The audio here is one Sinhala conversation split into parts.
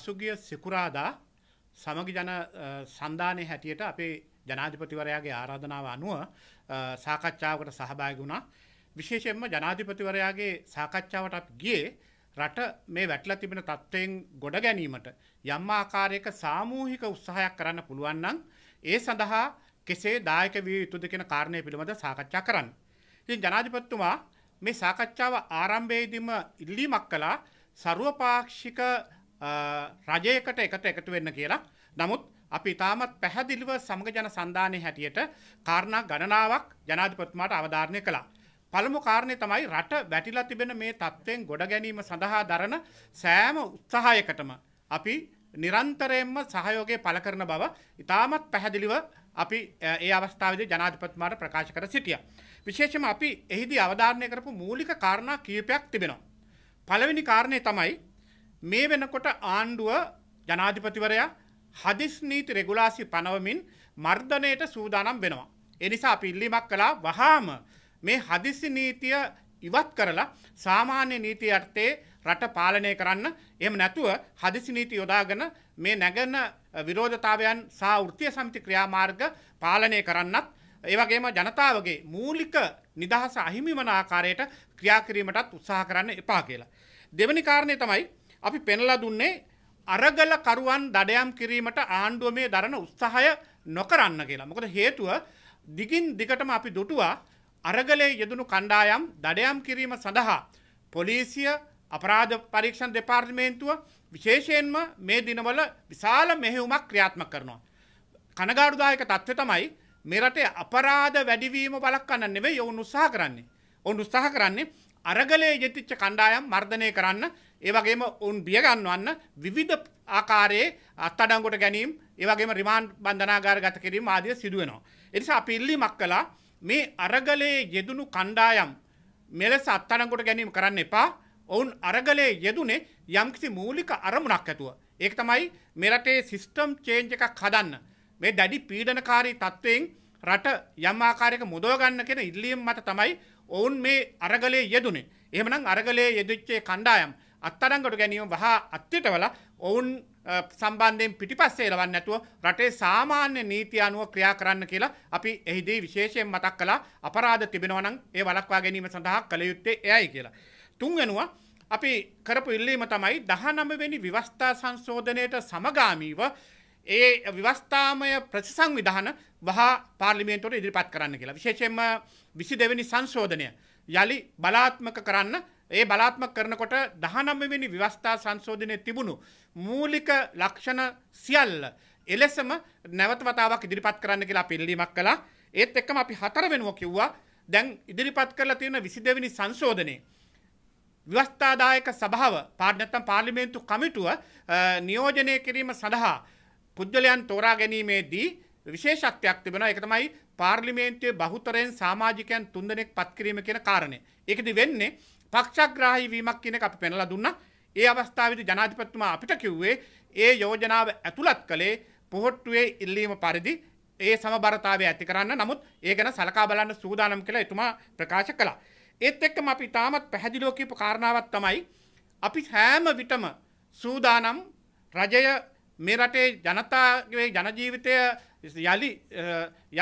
පසුගිය සිකුරාදා සමග ජන සන්ධානය හැටියට අපේ ජනාධිපතිවරයාගේ ආරාධනාව අනුව සාකච්ඡාවකට සහභාගුණා විශේෂෙන්ම ජනාධිපතිවරයාගේ සාකච්ඡාවට ගිය රට මේ වැටල තිබෙන තත්ත්වයෙන් ගොඩ ගැනීමට යම් ආකාරයක සාමූහික උත්සාහයක් කරන්න පුළුවන්නම් ඒ සඳහා කෙසේ දායක විය යුතුද කියෙන කාරණය පිළිබඳ සාකච්ඡා කරන්න. ඉතින් ජනාධිපත්තුමා මේ සාකච්ඡාව ආරම්භයේදීම ඉල්ලීමක් කළා සරුවපාක්ෂික රජයකට එකට එකතු වෙන්න කියලා නමුත් අපි තාමත් පැහැදිලිව සමග ජන සන්ධානය හැටියට කාරණා ගණනාවක් ජනාධිපත්මාට අවධාරණය කළා. පළමු කාරණය තමයි රට වැටිලා තිබෙන මේ තත්ත්වයෙන් ගොඩ ගැනීම සඳහා දරන සෑම උත්සාහයකටම අපි නිරන්තරයෙන්ම සහයෝගය පළ කරන බව ඉතාමත් පැහැදිලිව අපි ඒ අවස්ථාවද ජනාධිපත්මාට ප්‍රකාශ කර සිටිය. විශේෂම අපි එහිදි අවධාරණය කරපු මූලික කාරණා කීපයක් තිබෙනවා. පළවෙනි කාරණය තමයි මේ වෙනකොට ආණ්ඩුව ජනාධිපතිවරයා හදිස් නීති රෙගුලාසි පනවමින් මර්ධනයට සූදානම් වෙනවා. එනිසා පිල්ලිමක් කලා වහාම මේ හදිසි නීතිය ඉවත් කරලා සාමාන්‍ය නීති අර්ථේ රට පාලනය කරන්න එම නැතුව හදිසි නීති යොදාගෙන මේ නැගන විරෝධතාවයන් සාෘතිය සමිති ක්‍රියාමාර්ග පාලනය කරන්නත් ඒවගේම ජනතාවගේ මූලික නිදහස අහිමි වන ආකාරයට ක්‍රියාකිරීමටත් උත්සාහ කරන්න එපා කියලා. දෙවනි කාරණය තමයි අපි පෙනලා දුන්නේ අරගල කරුවන් දඩයම් කිරීමට ආණ්ඩුව මේ දරන උත්සාහය නොකරන්න කියලා. මොකද හේතුව දිගින් දිගටම අපි දුටුවා අරගලේ යෙදුණු කණ්ඩායම් දඩයම් කිරීම සඳහා පොලිසිය අපරාධ පරීක්ෂණ දෙපාර්තමේන්තුව විශේෂයෙන්ම මේ දිනවල විශාල මෙහෙවුමක් ක්‍රියාත්මක කරනවා. කනගාටුදායක තත්ත්වය තමයි මේ රටේ අපරාධ වැඩිවීම වළක්වන්න නෙවෙයි ඔවුන් උත්සාහ කරන්නේ. ඔවුන් උත්සාහ කරන්නේ අරගලයේ යෙදිච්ච කණ්ඩායම් මර්ධනය කරන්න ඒවගේම උන් බියගන්නවන්න විවිධ ආකාරයේ අත්තඩංගොට ගැනීම් ඒවගේම රිමාන්් බන්ධනාගාර ගත කිරීම ආදිය සිදුවනවා. එනිසා පිල්ලි මක් කලා මේ අරගලේ යෙදුණු කණ්ඩායම් මෙලෙස අත්තඩංගොට ගැනීම කරන්න එපා ඔවුන් අරගලේ යෙදුනේ යම්කිසි මූලික අරමුණක් ඇතුව. ඒක තමයි මෙරටේ සිිස්ටම් චේන්ජ එකක් හදන්න. මේ දැඩි පීඩනකාරී තත්ත්වයෙන් රට යම්මාකාරයක මුදෝගන්න කෙන ඉල්ලියම් මත තමයි ඔවුන් මේ අරගලේ යෙදුනේ. එහමනම් අරගලේ යෙදිච්චේ කණ්ඩායම්. අත්තරංගට ගැනීම වහා අත්්‍යටවල ඔවුන් සම්බන්ධයෙන් පිටිපස්සේ ලවන්න නැතුව රටේ සාමාන්‍ය නීති අනුව ක්‍රියා කරන්න කියලා අපි එහිදී විශේෂයෙන් මතක් කලා අපරාධ තිබෙනවනං ඒ වලක්වා ගැනීම සඳහා කළ යුත්තේ එයයි කියලා. තුන්වෙනවා අපි කරපු ඉල්ලීම තමයි දහනමවෙනි විවස්ථා සංශෝධනයට සමගාමීව ඒ විවස්ථාමය ප්‍රතිසංවිධාන වහා පාර්ලිමේන්තුවට ඉදිරිපත් කරන්න කියලා විශේෂයෙන්ම විසි දෙවැනි සංශෝධනය යළි බලාත්මක කරන්න ඒ බලාත්ම කරනකොට දහනම්මවෙනි විවස්ථා සංශෝධනය තිබුණු මූලික ලක්ෂණ සියල්ල එලෙසම නැවතවතාවක් ඉදිරිපත් කරන්න කියලා පිල්ලීමක් කලා ඒත් එක්කම අපි හතර වෙනුව කිව්වා දැන් ඉදිරිපත් කරලා තියෙන විසිදවෙනි සංශෝධනය විවස්ථාදායක සභාව පාඩනත්තම් පාර්ලිමේන්තු කමිටුව නියෝජනය කිරීම සඳහා පුද්ගලයන් තෝරා ගැනීමේදී විශේෂත්වයක් තිබෙන එක තමයි පාර්ලිමේන්තුවේ බහුතරයෙන් සාමාජිකයන් තුන්දෙනෙක් පත්කිරීම කියන කාරණය. ඒකද වෙන්නේ පක්ෂග්‍රාහි වීමක් කියනක අපි පැනලා දුන්න ඒ අවස්ථාවද ජනාධිපත්තුමා අපිට කිව්වේ ඒ යෝජනාව ඇතුළත් කළේ පොහොට්ටුවේ ඉල්ලීම පරිදි ඒ සමබරතාවය ඇති කරන්න නමුත් ඒ ගැන සලකා බලන්න සූදානම් කියලා එතුමා ප්‍රකාශ කළා. ඒත් එක්කම අපි තාමත් පැහැදිලෝකීපු කාරණාවක් තමයි අපි හැම විටම සූදානම් රජය මේ රටේ ජනතාගේ ජනජීවිතය යළි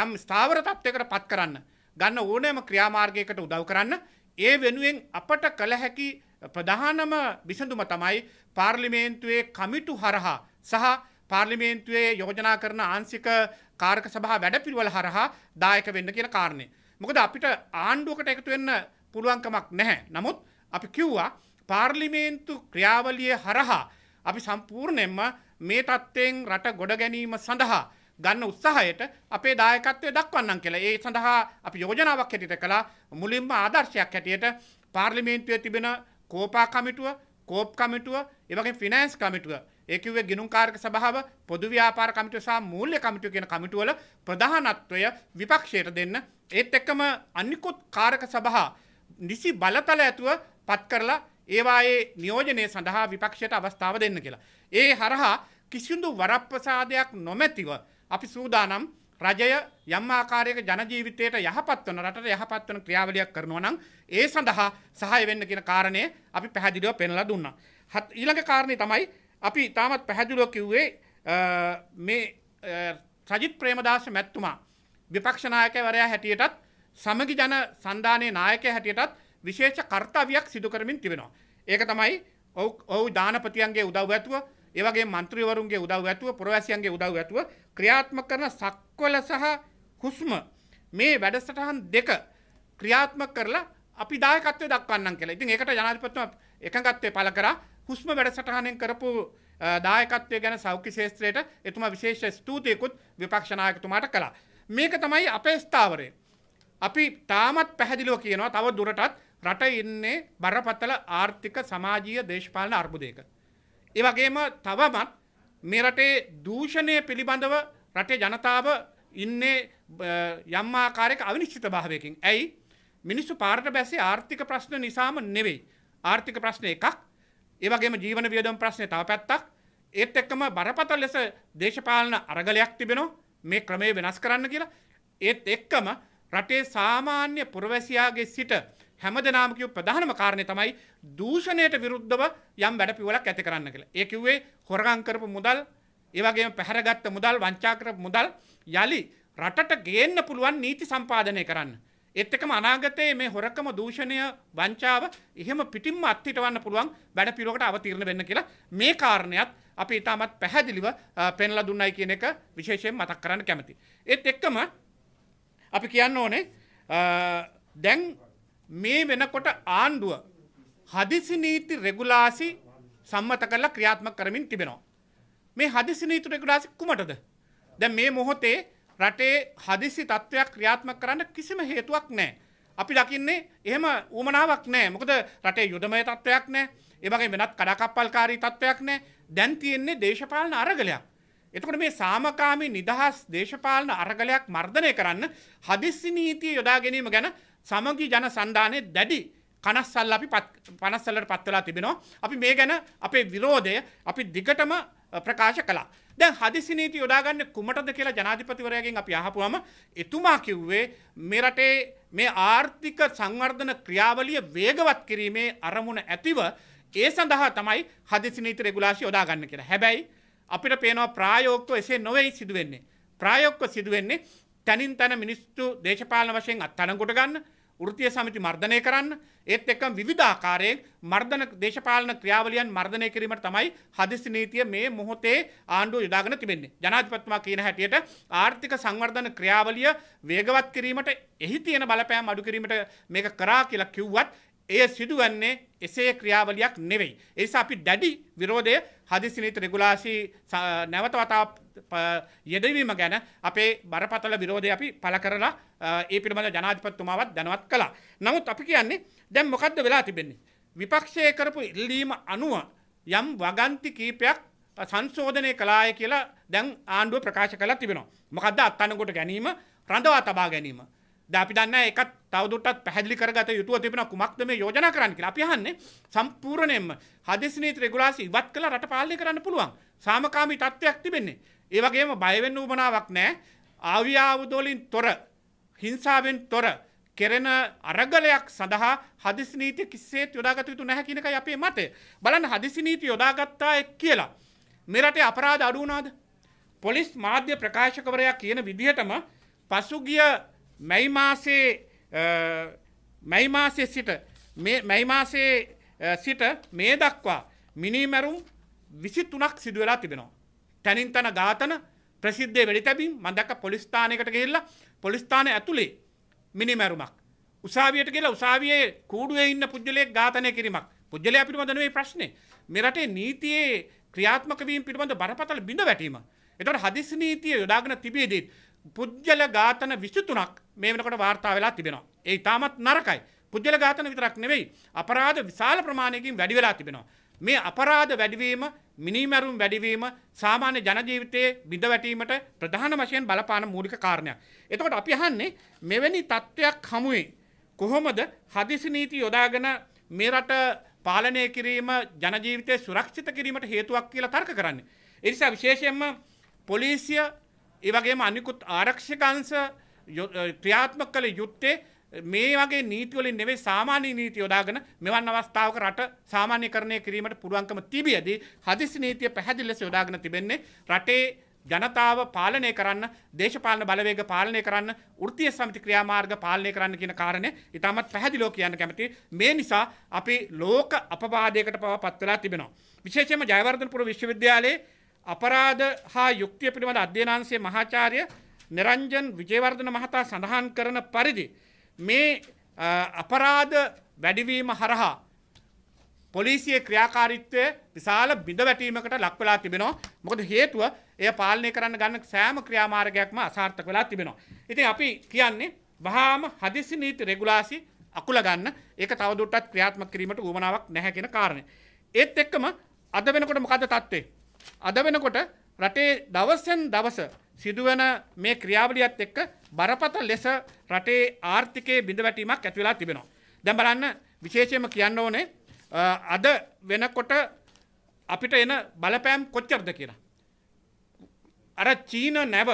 යම් ස්ථාවර තත්ත්වයකට පත් කරන්න ගන්න ඕනෑම ක්‍රියාමාර්ගයකට උදව් කරන්න ඒ වෙනුවෙන් අපට කළ හැකි ප්‍රධානම විසඳුම තමයි පාර්ලිමේන්තුවේ කමිටු හරහා සහ පාර්ලිමේන්තුවේ යෝජනා කරන ආංසික කාර්ක සභහ වැඩපිල්වල හරහා දායක වෙන්න කියන කාරණය. මොකද අපිට ආණ්ඩුවකට එකතු වෙන්න පුළුවන්කමක් නැහැ. නමුත් අපි කිව්වා පාර්ලිමේන්තු ක්‍රියාවලිය හරහා අපි සම්පූර්ණයෙන්ම මේ තත්ත්වයෙන් රට ගොඩ ගැනීම සඳහා ගන්න උත්සාහයට අපේ දායකත්වය දක්වන්නම් කියලා ඒ සඳහා අපි යෝජනාවක් හැටිට කලා මුලින්ම ආදර්ශයක් හැටියට පාර්ලිමේන්තුවය තිබෙන කෝපා කමිටුව කෝප් කමිටුව එවගේ ෆිනෑන්ස් කමිටුව ඒකවේ ගිනුම්කාරක සභාව පොදු ව්‍යාපාර කමිටුව සහ මූල්‍ය කමිටුව කියන කමිටුවල ප්‍රධානත්වය විපක්ෂයට දෙන්න ඒත් එක්කම අනිකුත් කාරක සභහා නිසි බලතල ඇතුව පත් කරලා ඒවායේ නියෝජනය සඳහා විපක්ෂයට අවස්ථාව දෙන්න කියලා. ඒ හරහා කිසිුදු වරප්‍රසාදයක් නොමැතිව අපි සූදානම් රජය යම් ආකාරයක ජන ජීවිතයට යහපත් වන රටට යහපත් වන ක්‍රියාවලියක් කරනවා නම් ඒ සඳහා සහාය වෙන්න කියන කාරණය අපි පැහැදිලිව පෙන්ලා දුන්නා. හත් ඊළඟ කාරණේ තමයි අපි තාමත් පැහැදිලිව කිව්වේ මේ සජිත් ප්‍රේමදාස මැතිතුමා විපක්ෂ නායකවරයා හැටියටත් සමගි ජන සන්ධානයේ නායකයා හැටියටත් විශේෂ කාර්යයක් සිදු කරමින් තිබෙනවා. ඒක තමයි ඔව් ඔව් දානපතියන්ගේ උදව් ඇතුව ඒවගේ මන්ත්‍රීවරුන්ගේ උදව් ඇතුව ප්‍රවැසියන්ගේ උදව් ඇතුව ක්‍රියාත්ම කරන සක්වල සහ හුස්ම මේ වැඩසටහන් දෙක ක්‍රියාත්ම කරලා අපි දායකත්වය දක්වන්න කියලා ඉතින් ඒකට ජනාධිපතිතුමා එකඟත්වය පළ කරා හුස්ම වැඩසටහනෙන් කරපු දායකත්වය ගැන සෞඛ්‍ය ශේත්‍රයට එතුමා විශේෂ ස්තුතියකුත් විපක්ෂ නායකතුමාට කළා මේක තමයි අපේ ස්ථාවරය අපි තාමත් පැහැදිලිව කියනවා තව දුරටත් රට ඉන්නේ බරපතල ආර්ථික සමාජීය දේශපාලන අර්බුදයක ඒවගේම තවමත් මෙරටේ දූෂණය පිළිබඳව රටේ ජනතාව ඉන්නේ යම්මාකාරයක අවිනිශ්චිත භාවයකින් ඇයි මිනිස්සු පාරට බැසේ ආර්ථික ප්‍රශ්න නිසාම නෙවෙයි ආර්ථික ප්‍රශ්නය එකක් ඒවගේම ජීවන වියදම් ප්‍රශ්නය තව පැත්තක් ඒත් එක්කම බරපතල් ලෙස දේශපාලන අරගලයක් තිබෙනවා මේ ක්‍රමය වෙනස් කරන්න කියලා ඒත් එක්කම රටේ සාමාන්‍ය පුරවැසියාගේ සිට හැමදනාම කිව් ප්‍රධානම කාරණය තමයි දූෂණයට විරුද්ධව යම් වැඩ පිවලක් ඇති කරන්න කියලා. ඒ කිව්වේ හොරගම් කරපු මුදල්, ඒ වගේම පැහැරගත්ත මුදල්, වංචා කරපු මුදල් යලි රටට ගේන්න පුළුවන් නීති සම්පාදනය කරන්න. ඒත් එකම අනාගතයේ මේ හොරකම දූෂණය වංචාව එහෙම පිටින්ම අත්හිටවන්න පුළුවන් වැඩ පිළිවෙලකට අවතීර්ණ වෙන්න කියලා මේ කාරණයක් අපි ඊටමත් පැහැදිලිව පෙන්ලා දුන්නයි කියන එක විශේෂයෙන් මතක් කරන්න කැමතියි. ඒත් එක්කම අපි කියන්න ඕනේ දැන් මේ වෙනකොට ආණ්ඩුව හදිසි නීති රෙගුලාසි සම්මත කරලා ක්‍රියාත්මක කරමින් තිබෙනවා. මේ හදිසි නීති රෙගුලාසි කුමටද? දැන් මේ මොහොතේ රටේ හදිසි තත්ත්වයක් ක්‍රියාත්මක කරන්න කිසිම හේතුවක් නැහැ. අපි දකින්නේ එහෙම ඌමනාවක් නැහැ. මොකද රටේ යුදමය තත්ත්වයක් නැහැ. ඒ වගේ වෙනත් කඩකප්පල්කාරී තත්ත්වයක් නැහැ. දැන් තියෙන්නේ දේශපාලන අරගලයක්. එතකොට මේ සාමකාමී නිදහස් දේශපාලන අරගලයක් මර්ධනය කරන්න හදිසි නීතිය යොදා ගැනීම ගැන සමගී ජන සන්ධානය දැඩි කනස්සල් අපි පනස්සල්ලට පත්වෙලා තිබෙනවා. අපි මේ ගැන අපේ විරෝධය අපි දිගටම ප්‍රකාශ කලා. දැන් හදිසිනීති යොදාගන්න කුමටද කියලා ජනාධිපතිවරයගෙන් අපි අහපුුවම එතුමා කිව්වේ මෙරටේ මේ ආර්ථික සංවර්ධන ක්‍රියාවලිය වේගවත් කිරීමේ අරමුණ ඇතිව ඒ සඳහා තමයි හදිසිනීති රෙගුලාශි යොදාගන්න කියලා. හැබැයි අපිට පේනවා ප්‍රායෝක්කව එසේ නොවයි සිදුවෙන්නේ. ප්‍රායෝක්කව සිදුවෙන්නේ තැනින් තැන මිනිස්තු දේශපාලන වශයෙන් අත්තනකොට ගන්න ෘතිය සමිති මර්ධනය කරන්න ඒත් එක්කම් විධාකාරයෙන් මර්ධන දේශපාලන ක්‍රියාවලියන් මර්ධනය කිරීමට තමයි හදිසි නීතිය මේ මොහොතේ ආණ්ඩුව යොදාගෙන තිබෙන්නේ. ජනාධිපතිතුමා කියන හැටියට ආර්ථික සංවර්ධන ක්‍රියාවලිය වේගවත් කිරීමට එහි තියෙන බලපෑම් අඩු කිරීමට මේක කරා කියලා කිව්වත් එය සිදුවන්නේ එසේ ක්‍රියාවලියක් නෙවෙයි. ඒසා අපි දැඩි විරෝධය හදිසි නීති රෙගුලාසි නැවත වතාවක් යෙදවීම ගැන අපේ බරපතල විරෝධය අපි පල කරලා ඒ පිළිබඳ ජනාධිපත්තුමාවත් දැනවත් කලා. නමුත් අපි කියන්නේ දැම් මොකක්ද වෙලා තිබෙන්නේ. විපක්ෂය කරපු ඉල්ලීම අනුව යම් වගන්ති කීපයක් සංශෝධනය කලාය කියලා දැන් ආණ්ඩුව ප්‍රකාශ කලා තිබෙනවා. මොකක්ද අත්තනකොට ගැනීම රඳවා තබා ගැනීම. අපි දන්න එකත් තවදුටත් පැදිලි කරගත යුතුව තිබෙන කුමක්ද මේ යෝජනා කරන්න කියලා අපි අහන්නේ සම්පූර්ණයෙන්ම හදිසි නීති රෙගුලාසි ඉවත් කළ රට පාලනය කරන්න පුළුවන් සාමකාමී තත්ත්වයක් තිබෙන්නේ ඒවගේම බයවෙන්න උපනාවක් නෑ ආවි්‍යාවුදෝලින් තොර හිංසාාවෙන් තොර කෙරෙන අරගලයක් සඳහා හදිසි නීති කිසේත් යොදාගත යුතු නැහැ කියනක අපේ මතේ බලන්න හදිසි නීති යොදාගත්තා එක් කියලා මෙරටේ අපරාධ අඩුනාද පොලිස් මාධ්‍ය ප්‍රකාශකවරයා කියන විදිහටම පසුගිය මැයි මාසේ මැයි මාසේ සිට මැයි මාසේ සිට මේ දක්වා මිනිමැරුම් විසි තුනක් සිදුවෙලා තිබෙනවා තැනින් තන ඝාතන ප්‍රසිද්ධය වැඩි තැබීම් මදක පොලිස්ථානයකට ගෙල්ලා පොලිස්ථාන ඇතුළේ මිනිමැරුමක් උසාවියට කියලා උසාවියේ කූඩුවේ ඉන්න පුද්ගලයෙක් ඝාතනය කිරීමක් පුද්ගලයා පිළිබඳ මේ ප්‍රශ්නේ මෙරටේ නීතියේ ක්‍රියාත්මක වීම පිළිබඳ බරපතල බිඳ වැටීම එතකොට හදිස් නීතිය යොදාගෙන තිබේදීත් පුද්ගල ඝාතන 23ක් මේ වෙනකොට වාර්තා වෙලා තිබෙනවා ඒ ඊටමත් නරකයි පුද්ගල ඝාතන විතරක් නෙවෙයි අපරාධ විශාල ප්‍රමාණයකින් වැඩි වෙලා තිබෙනවා මේ අපරාධ වැඩිවීම මිනිමැරුම් වැඩිවීම සාමාන්‍ය ජනජීවිතයේ බිඳවැටීමට ප්‍රධාන වශයෙන් බලපාන මූලික කාරණයක්. එතකොට අපි අහන්නේ මෙවැනි තත්ත්වයක් හමුවේ කොහොමද හදිසි නීති යොදාගෙන මේ රට පාලනය කිරීම ජනජීවිතය සුරක්ෂිත කිරීමට හේතුවක් කියලා තර්ක කරන්නේ. ඒ නිසා විශේෂයෙන්ම පොලිසිය ඒ වගේම අනිකුත් ආරක්ෂක අංශ ක්‍රියාත්මක කළ යුත්තේ මේ වගේ නීතිවලින් නෙවෙයි සාමාන්‍ය නීති යොදාගෙන මෙවන් අවස්ථාවක රට සාමාන්‍ය කරණය කිරීමට පුළුවන්කම තිබියදී හදිසි නීතිය පැහැදිලි ලෙස යොදාගෙන තිබෙන්නේ රටේ ජනතාව පාලනය කරන්න දේශපාලන බලවේග පාලනය කරන්න ෘතිය සමිති ක්‍රියාමාර්ග පාලනය කරන්න කියන කාරණය ඉතාමත් පැහැදිලෝ කියන්න කැමති මේ නිසා අපි ලෝක අපවාදයකට පව පත්වලා තිබෙනවා. විශේෂම ජයවර්ධනපුර විශ්වවිද්‍යාලයේ අපරාධ හා යුක්තිය පිළිබඳ අධ්‍යනාංශයේ මහාචාර්ය නිරංජන් විජේවර්ධන මහතා සඳහන් කරන පරිදි මේ අපරාධ වැඩිවීම හරහා පොලිසිය ක්‍රියාකාරිත්වය විශාල බිඳ වැටීමකට ලක් වෙලා තිබෙනවා. මොකද හේතුව එය පාලනය කරන්න ගන්න සෑම ක්‍රියාමාර්ගයක්ම අසාර්ථක වෙලා තිබෙනවා. ඉතින් අපි කියන්නේ වහාම හදිසි නීති රෙගුලාසි අකුල ගන්න. ඒක තවදුරටත් ක්‍රියාත්මක කිරීමට උවමනාවක් නැහැ කියන කාරණය. ඒත් එක්කම අද වෙනකොට මොකද තත්ත්වේ? අද වෙනකොට රටේ දවසෙන් දවස සිදුවන මේ ක්‍රියාවලියත් එක්ක බරපතල ලෙස රටේ ආර්ථිකයේ බිඳවැටීමක් ඇති වෙලා තිබෙනවා. දැන් බලන්න විශේෂයෙන්ම කියන්න ඕනේ අද වෙනකොට අපිට එන බලපෑම් කොච්චරද කියලා. අර චීන නැව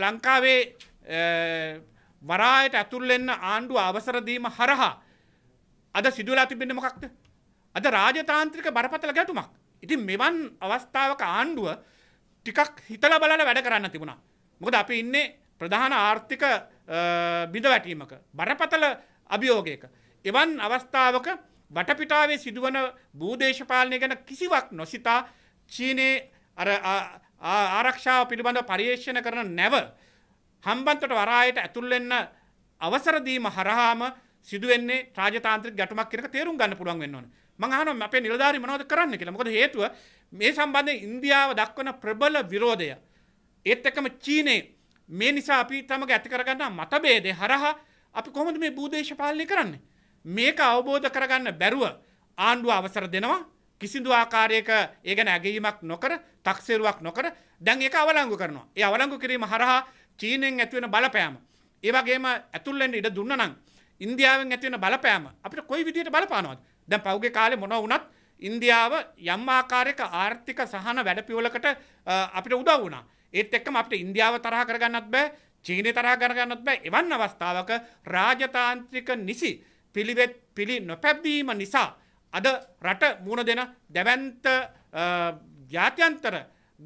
ලංකාවේ වරායට ඇතුල්ලෙන්න ආණ්ඩුව අවසරදීම හරහා අද සිදුවලා තිබෙන මොකක්ද. අද රාජතාන්ත්‍රික බරපතල ගැටුමක්. ඉතින් මෙවන් අවස්ථාවක ආණ්ඩුව ටිකක් හිතල බලල වැඩ කරන්න තිබුණා. මොකද අපි ඉන්නේ ප්‍රධාන ආර්ථික බිඳවැටීමක බරපතල අභියෝගයක. එවන් අවස්ථාවක වටපිටාවේ සිදුවන භූදේශපාලනය ගැන කිසිවක් නොසිතා චීනයේ ආරක්ෂාව පිළිබඳ පරිේෂණ කරන නැව හම්බන්තට වරායට ඇතුල්වෙන්න අවසරදීම හරහාම සිදුවන්නේ රාජතාන්ත්‍රික ගැටමක් කියනක තේරුම් ගන්න පුළුවන් වෙන්න ඕනේ. මං අහනවා අපේ නිලධාරි මොනවද කරන්න කියලා. මොකද හේතුව මේ සම්බන්ධය ඉන්දියාව දක්වන ප්‍රබල විරෝධය. ඒත් එකම චීනයේ මේ නිසා අපි තමක ඇති කරගන්න මතබේදේ හරහා අපි කොමද මේ බූදේශ පාලනය කරන්නේ. මේක අවබෝධ කරගන්න බැරුව ආණ්ඩුව අවසර දෙනවා කිසිදු ආකාරයක ඒ ගැන ඇගීමක් නොකර තක්සේරුවක් නොකර දැන් ඒක අවලංගු කරනවා. ඒ අවලංගු කිරීම හරහා චීනෙන් ඇතිවෙන බලපෑම. ඒවගේම ඇතුල්ලෙන් ඉඩ දුන්නනම් ඉන්දියාවෙන් ඇතිවෙන බලපෑම අපිට කොයි විදියට බලපානවද දැන් පෞගේ කාලේ මොනවා වුණත් ඉන්දියාව යම් ආකාරයක ආර්ථික සහන වැඩපියවලකට අපිට උදව් වුණා. ඒත් එක්කම අපිට ඉන්දියාව තරහ කරගන්නත් බෑ චීනය තරහ කරගන්නත් බෑ එවන් අවස්ථාවක රාජතාන්ත්‍රික නිසි පිළිවෙත් පිළි නොපැබ්වීම නිසා අද රට මුණ දෙන දැවන්ත ජාත්‍යන්තර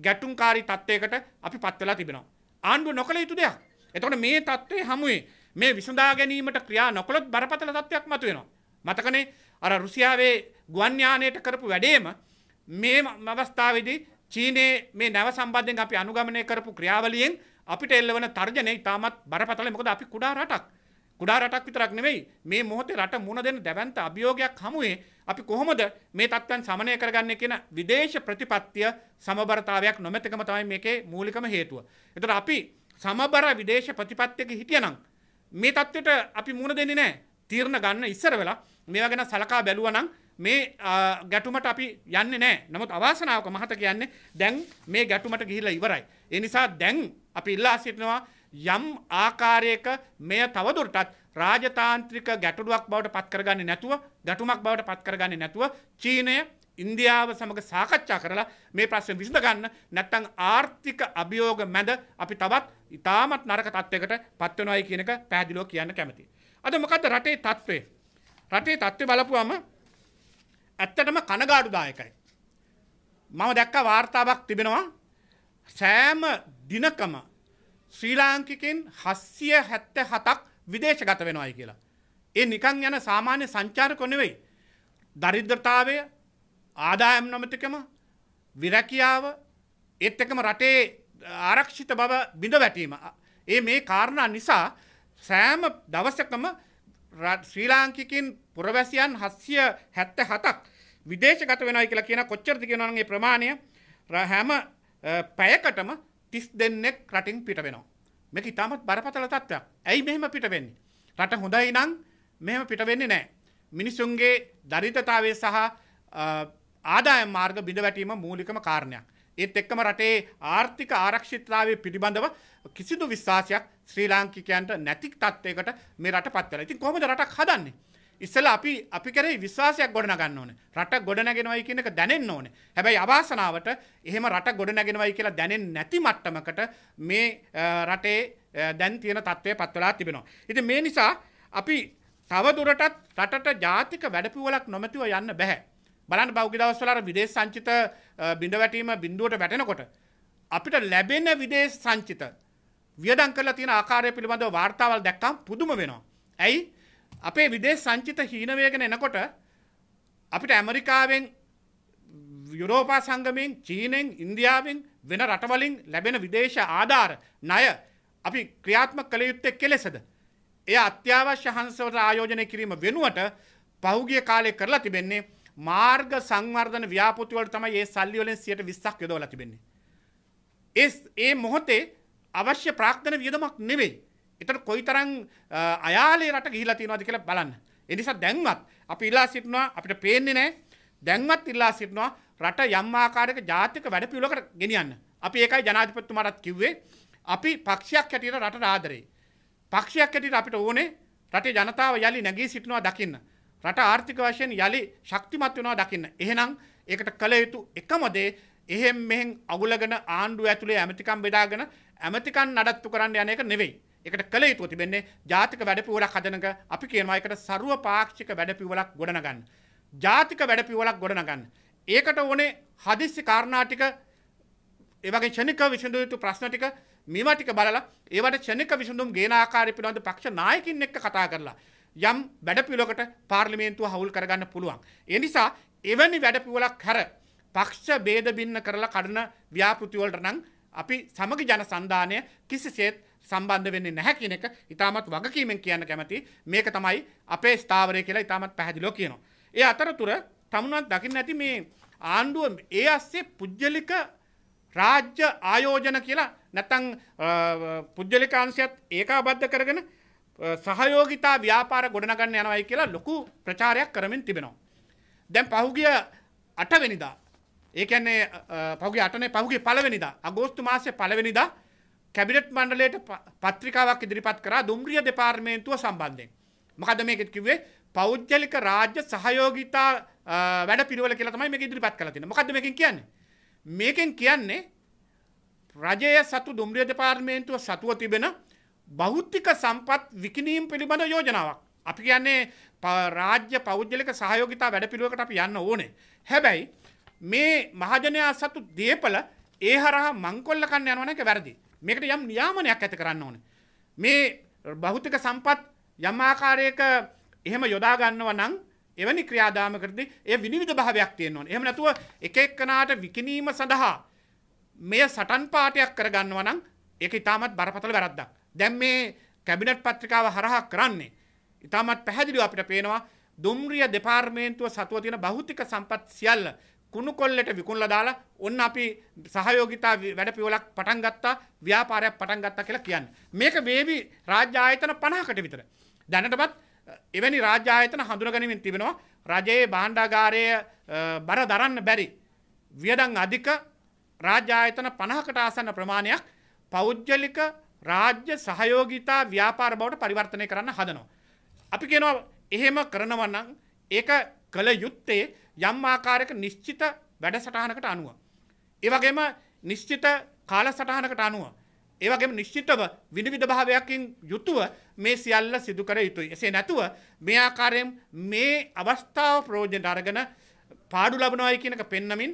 ගැටුම්කාරී තත්ත්වයකට අපි පත්වෙලා තිබෙනවා. ආණ්ඩුව නොකළ යුතු දෙයක්. එතකොට මේ තත්ත්වය හමුවේ මේ විසඳා ගැනීමට ක්‍රියා නොකළොත් බරපතල තත්ත්වයක් මතුවෙනවා. මතකනේ අර රුසියාවේ ගුවන්්‍යානයට කරපු වැඩේම මේ අවස්ථාවදි චීනයේ මේ නැව සම්බන්ධයෙන් අපි අනුගමනය කරපු ක්‍රියාවලියෙන් අපිට එල්ලවන තර්ජනය තාමත් බරපතල මොකද අපි කුඩා රටක් කුඩා රටක් විතරක් නෙවෙයි මේ මොහොතේ රට මුණ දෙන දැවන්ත අභියෝගයක් හමුවේ අපි කොහොමද මේ තත්ත්වයන් සමනය කරගන්නේ කියන විදේශ ප්‍රතිපත්තිය සමබරතාවයක් නොමැතිකම තමයි මේකේ මූලිකම හේතුව. එතකොට අපි සමබර විදේශ ප්‍රතිපත්තියක හිටියනම් මේ தත්ත්වයට අපි මුණ දෙන්නේ නැහැ. තීරණ ගන්න ඉස්සර වෙලා මේවා ගැන සලකා බැලුවනම් මේ ගැටුමට අපි යන්නේ නෑ නමුත් අවාසනාවක මහත කියන්නේ දැන් මේ ගැටුමට ගිහිලා ඉවරයි. ඒ නිසා දැන් අපි ඉල්ලා සිටිනවා යම් ආකාරයක මෙය තවදුරටත් රාජතාන්ත්‍රික ගැටඩුවක් බවට පත්කරගන්න නැතුව ගැටුමක් බවට පත්කරගන්න නැතුව චීනය ඉන්දියාව සමඟ සාකච්ඡා කරලා මේ ප්‍රශ්න විසඳ ගන්න නැත්තං ආර්ථික අභියෝග මැද අපි තවත් ඉතාමත් නරක තත්ත්වයකට පත්වනොයි කියනක පැදිලෝ කියන්න කැමති. අද මොකද රටේ තත්ත්වේ රටේ තත්ත්වය බලපුවම ඇත්තටම කනගාඩුදායකයි. මම දැක්ක වාර්තාවක් තිබෙනවා සෑම දිනකම ශ්‍රී ලාංකිකෙන් හස්සිය හැත්ත හතක් විදේශගත වෙනවායි කියලා. ඒ නිකං යන සාමාන්‍ය සංචාරක නෙවෙයි. දරිද්‍රතාවය ආදායම් නොමතිකම විරැකියාව ඒත් එකම රටේ ආරක්ෂිත බව බිඳ වැටීම. ඒ මේ කාරණා නිසා සෑම දවසකම ශ්‍රී ලාංකිකින් පුරවැසියන් හස්සිය හැත්ත හතක් විදේශගත වෙනයි කියලා කියන කොච්චරදි කියනගේ ප්‍රමාණය රහැම පැයකටම තිස් දෙන්නෙක් රටින් පිට වෙනවා. මෙක ඉතාමත් බරපතල තත්ත්වයක් ඇයි මෙහෙම පිට වෙන්නේ. රට හොඳයි නං මෙහෙම පිට වෙන්නේ නෑ. මිනිසුන්ගේ දරිතතාවේ සහ ආදාය මාර්ග බිඳවැටීම මූලිකම කාරණයක්. ඒත් එක්කම රටේ ආර්ථික ආරක්ෂිතතාවය පිළිබඳව කිසිදු විශ්වාසයක් ශ්‍රී ලාංකිකයන්ට නැති තත්ත්වයකට මේ රට පත් වෙලා. ඉතින් කොහොමද රටක් හදන්නේ? ඉස්සෙල්ලා අපි අපි කරේ විශ්වාසයක් ගොඩනගන්න ඕනේ. රට ගොඩනගෙනවයි කියන එක දැනෙන්න ඕනේ. හැබැයි අවාසනාවට එහෙම රට ගොඩනගෙනවයි කියලා දැනෙන්නේ නැති මට්ටමකට මේ රටේ දැන් තියෙන තත්ත්වය පත් වෙලා තිබෙනවා. ඉතින් මේ නිසා අපි තව දුරටත් රටට ජාතික වැඩපිළිවෙලක් නොමැතිව යන්න බෑ. බලන් බෞගිදවස්වලර විදේශ සංචිත බිඳවැටීම බින්දුවට වැටෙනකොට. අපිට ලැබෙන විදේශ සංචිත වියදන් කරලා තියෙන ආකාරය පිළිබඳව වාර්තාවල් දැක්කම් පුදුම වෙනවා. ඇයි අපේ විදේශ සංචිත හීනවේගෙන එනකොට අපිට ඇමරිකාවෙන් යුරෝපා සංගමයෙන් චීනෙන් ඉන්දියාවෙන් වෙන රටවලින් ලැබෙන විදේශ ආධාර ණය අපි ක්‍රියාත්මක කළ යුත්තේ කෙලෙසද? එය අත්‍යවශ්‍ය හන්සවට ආයෝජනය කිරීම වෙනුවට පහුගිය කාලේ කරලා තිබෙන්නේ මාර්ග සංවර්ධන ව්‍යාපෘතිවලට තමයි ඒ සල්ලි වලින් 120ක් යොදවලා තිබෙන්නේ. ඒ ඒ මොහොතේ අවශ්‍ය ප්‍රාක්තන වියදමක් නෙවෙයි. ඒතර කොයිතරම් අයාලේ රට ගිහිලා තියෙනවද කියලා බලන්න. ඒ නිසා දැන්වත් අපි ඉල්ලා සිටිනවා අපිට පේන්නේ නැහැ. දැන්වත් ඉල්ලා සිටිනවා රට යම් ආකාරයක ජාතික වැඩපිළිවෙලකට ගෙනියන්න. අපි ඒකයි ජනාධිපතිතුමාටත් කිව්වේ. අපි පක්ෂයක් හැටියට රටට ආදරේ. පක්ෂයක් හැටියට අපිට ඕනේ රටේ ජනතාව යලි නැගී සිටිනවා දකින්න. රට ආර්ථික වශයෙන් යළි ශක්තිමත් වෙනවා දකින්න. එහෙනම් ඒකට කළ යුතු එකම දේ එහෙම් මෙහෙන් අගුලගෙන ආණ්ඩුව ඇතුලේ ඇමතිකම් බෙදාගෙන ඇමතිකම් නඩත්තු කරන්න යන එක නෙවෙයි. ඒකට කළ යුතුව තිබෙන්නේ ජාතික වැඩපිළිවෙලක් හදනක අපි කියනවා ඒකට ਸਰව පාක්ෂික වැඩපිළිවෙලක් ගොඩනගන්න. ජාතික වැඩපිළිවෙලක් ගොඩනගන්න. ඒකට ඕනේ හදිස්සි කාරණා ටික ඒ වගේ ක්ෂණික විසඳිය යුතු ප්‍රශ්න ටික මේවා ටික බලලා ඒවට ක්ෂණික විසඳුම් ගේන ආකාරය පිළිබඳ පක්ෂ නායකින් එක්ක කතා කරලා යම් වැඩපිලොකට පාර්ලිමේන්තුව හවුල් කරගන්න පුළුවන්. එනිසා එවැනි වැඩපිවලක් හැර පක්ෂ බේදබින්න කරලා කඩන ව්‍යාපෘතිවලට නං අපි සමග ජන සන්ධානය කිසිසේත් සම්බන්ධ වෙන්නේ නැහැ කියන එක ඉතාමත් වගකීමෙන් කියන්න කැමති මේක තමයි අපේ ස්ථාවරය කියලා ඉතාමත් පැහැදිලෝ කියනවා. ඒ අතරතුර තමුණත් දකින්න ඇති මේ ආණ්ඩුව ඒ අස්සේ පුද්ජලික රාජ්‍ය ආයෝජන කියලා නැතං පුද්ජලිකාංශයත් ඒකාබද්ධ කරගෙන සහයෝගිතා ව්‍යාපාර ගොඩනගන්න යනවයි කියලා ලොකු ප්‍රචාරයක් කරමින් තිබෙනවා. දැන් පහුගිය අටවෙනිදා ඒකන්නේ පහුගේ අටනේ පහුගේ පළවෙනිදා අගෝස්තු මාසය පළවෙනිදා කැබිනට් මණ්ඩලයට පත්‍රිකාවක් ඉදිරිපත් කරා දුම්රිය දෙපාර්තමේන්තුව සම්බන්ධයෙන්. මොකද මේකෙත් කිව්වේ පෞද්ගලික රාජ්‍ය සහයෝගිතා වැඩ පිළිවෙල කියලා තමයි මේක ඉදිරිපත් කරලා තියෙන්නේ. මොකද්ද මේකෙන් කියන්නේ? මේකෙන් කියන්නේ රජය සතු දුම්රිය දෙපාර්තමේන්තුව සතුව තිබෙන බෞද්ධික සම්පත් විකිනීම් පිළිබඳ යෝජනාවක්. අපි කියන්නේ රාජ්‍ය පෞද්ගලික සහයෝගිතා වැඩ පිළුවකට අපි යන්න ඕනේ. හැබැයි මේ මහජනයා සතු දේපල ඒ හරහා මංකොල්ල කන්න යනවන එක වැරදි. මේකට යම් නියාමනයක් ඇති කරන්න ඕන. මේ බෞතික සම්පත් යම් ආකාරයක එහෙම යොදා ගන්නව නම් එවැනි ක්‍රියාදාමකරදී ඒ විනිවිධ භාවයක් තියෙනවා. එහෙම නැතුව එක එක්කනාට විකිනීම සඳහා මෙය සටන් පාටයක් කරගන්නව නම් ඒක ඉතාමත් බරපතල වැරද්දක්. දැන් මේ කැබිනට් පත්‍රිකාව හරහා කරන්නේ. ඉතාමත් පැහැදිලිව අපිට පේනවා දුම්රිය දෙපාර්තමේන්තුව සතුව තියෙන භෞතික සම්පත් සියල්ල කුණු කොල්ලට විකුණලා දාලා ඔන්න අපි සහයෝගිතා වැඩපිළිවෙලක් පටන් ගත්තා ව්‍යාපාරයක් පටන් ගත්තා කියලා කියන්නේ. මේක වේවි රාජ්‍ය ආයතන 50කට විතර. දැනටමත් එවැනි රාජ්‍ය ආයතන හඳුනගනිමින් තිබෙනවා. රජයේ භාණ්ඩාගාරය බර දරන්න බැරි වියදම් අධික රාජ්‍ය ආයතන 50කට ආසන්න ප්‍රමාණයක් පෞද්ගලික රාජ්‍ය සහයෝගිතා ව්‍යාපාර බවට පරිවර්තනය කරන්න හදනවා. අපි කියනවා එහෙම කරනවා නම් ඒක කළ යුත්තේ යම් ආකාරයක නිශ්චිත වැඩසටහනකට අනුව. ඒ වගේම නිශ්චිත කාලසටහනකට අනුව ඒ වගේම නිශ්චිතව විනිවිද භාවයකින් යුතුව මේ සියල්ල සිදු කර යුතුයි. එසේ නැතුව මේ ආකාරයෙන් මේ අවස්ථාව ප්‍රයෝජනට අරගෙන පාඩු ලබනවායි කියන එක පෙන්නමින්